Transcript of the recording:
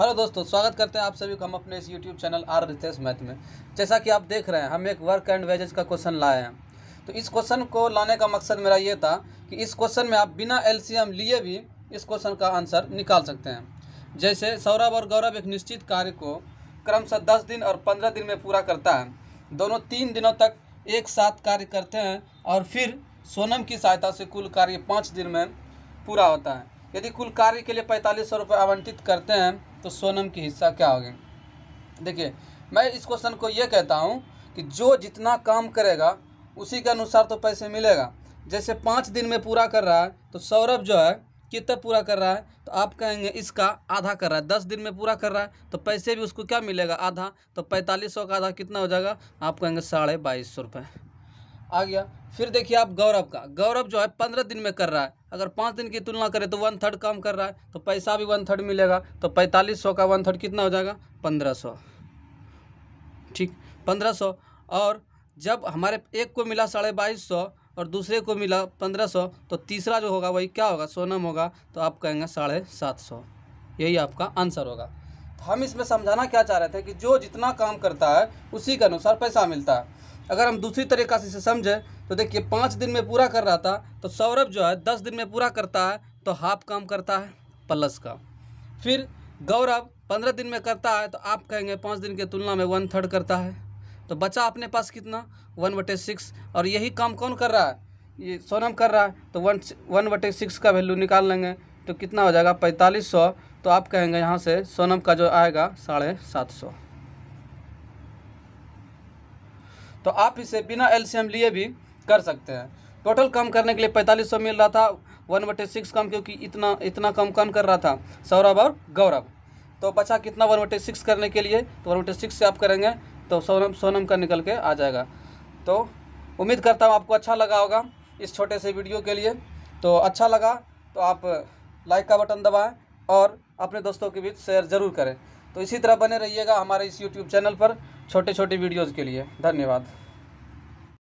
hello दोस्तों स्वागत करते हैं आप सभी को हम अपने इस YouTube channel R Ritesh math में जैसा कि आप देख रहे हैं हम एक वर्क एंड वेजेज का क्वेश्चन लाए हैं तो इस क्वेश्चन को लाने का मकसद मेरा ये था कि इस क्वेश्चन में आप बिना एलसीएम लिए भी इस क्वेश्चन का आंसर निकाल सकते हैं जैसे सौरभ और गौरव एक निश्चित कार्य को क्रमशः दस दिन और पंद्रह दिन में पूरा करता है दोनों तीन दिनों तक एक साथ कार्य करते हैं और फिर सोनम की सहायता से कुल कार्य पाँच दिन में पूरा होता है यदि कुल कार्य के लिए पैंतालीस सौ रुपये आवंटित करते हैं तो सोनम की हिस्सा क्या होगी देखिए मैं इस क्वेश्चन को ये कहता हूँ कि जो जितना काम करेगा उसी के अनुसार तो पैसे मिलेगा जैसे पाँच दिन में पूरा कर रहा है तो सौरभ जो है कितना पूरा कर रहा है तो आप कहेंगे इसका आधा कर रहा है दस दिन में पूरा कर रहा है तो पैसे भी उसको क्या मिलेगा आधा तो पैंतालीस सौ का आधा कितना हो जाएगा आप कहेंगे साढ़े बाईस सौ रुपये आ गया फिर देखिए आप गौरव का गौरव जो है पंद्रह दिन में कर रहा है अगर पाँच दिन की तुलना करें तो वन थर्ड काम कर रहा है तो पैसा भी वन थर्ड मिलेगा तो पैंतालीस सौ का वन थर्ड कितना हो जाएगा पंद्रह सौ ठीक पंद्रह सौ और जब हमारे एक को मिला साढ़े बाईस सौ और दूसरे को मिला पंद्रह सौ तो तीसरा जो होगा वही क्या होगा सोनम होगा तो आप कहेंगे साढ़े सात सौ यही आपका आंसर होगा तो हम इसमें समझाना क्या चाह रहे थे कि जो जितना काम करता है उसी के अनुसार पैसा मिलता है अगर हम दूसरी तरीका से इसे समझें तो देखिए पाँच दिन में पूरा कर रहा था तो सौरभ जो है दस दिन में पूरा करता है तो हाफ काम करता है प्लस का फिर गौरव पंद्रह दिन में करता है तो आप कहेंगे पाँच दिन की तुलना में वन थर्ड करता है तो बचा अपने पास कितना वन बटे सिक्स और यही काम कौन कर रहा है ये सोनम कर रहा है तो वन वन बटे सिक्स का वैल्यू निकाल लेंगे तो कितना हो जाएगा पैंतालीस सौ तो आप कहेंगे यहाँ से सोनम का जो आएगा साढ़े सात सौ तो आप इसे बिना एलसीएम लिए भी कर सकते हैं टोटल कम करने के लिए पैंतालीस सौ मिल रहा था वन बटे सिक्स कम क्योंकि इतना इतना कम कम कर रहा था सौरभ और गौरव तो बचा कितना वन बटे सिक्स करने के लिए तो वन बटे सिक्स से आप करेंगे तो सोनम सोनम का निकल के आ जाएगा तो उम्मीद करता हूँ आपको अच्छा लगा होगा इस छोटे से वीडियो के लिए तो अच्छा लगा तो आप लाइक का बटन दबाएँ और अपने दोस्तों के बीच शेयर ज़रूर करें तो इसी तरह बने रहिएगा हमारे इस यूट्यूब चैनल पर छोटे छोटे वीडियोज़ के लिए धन्यवाद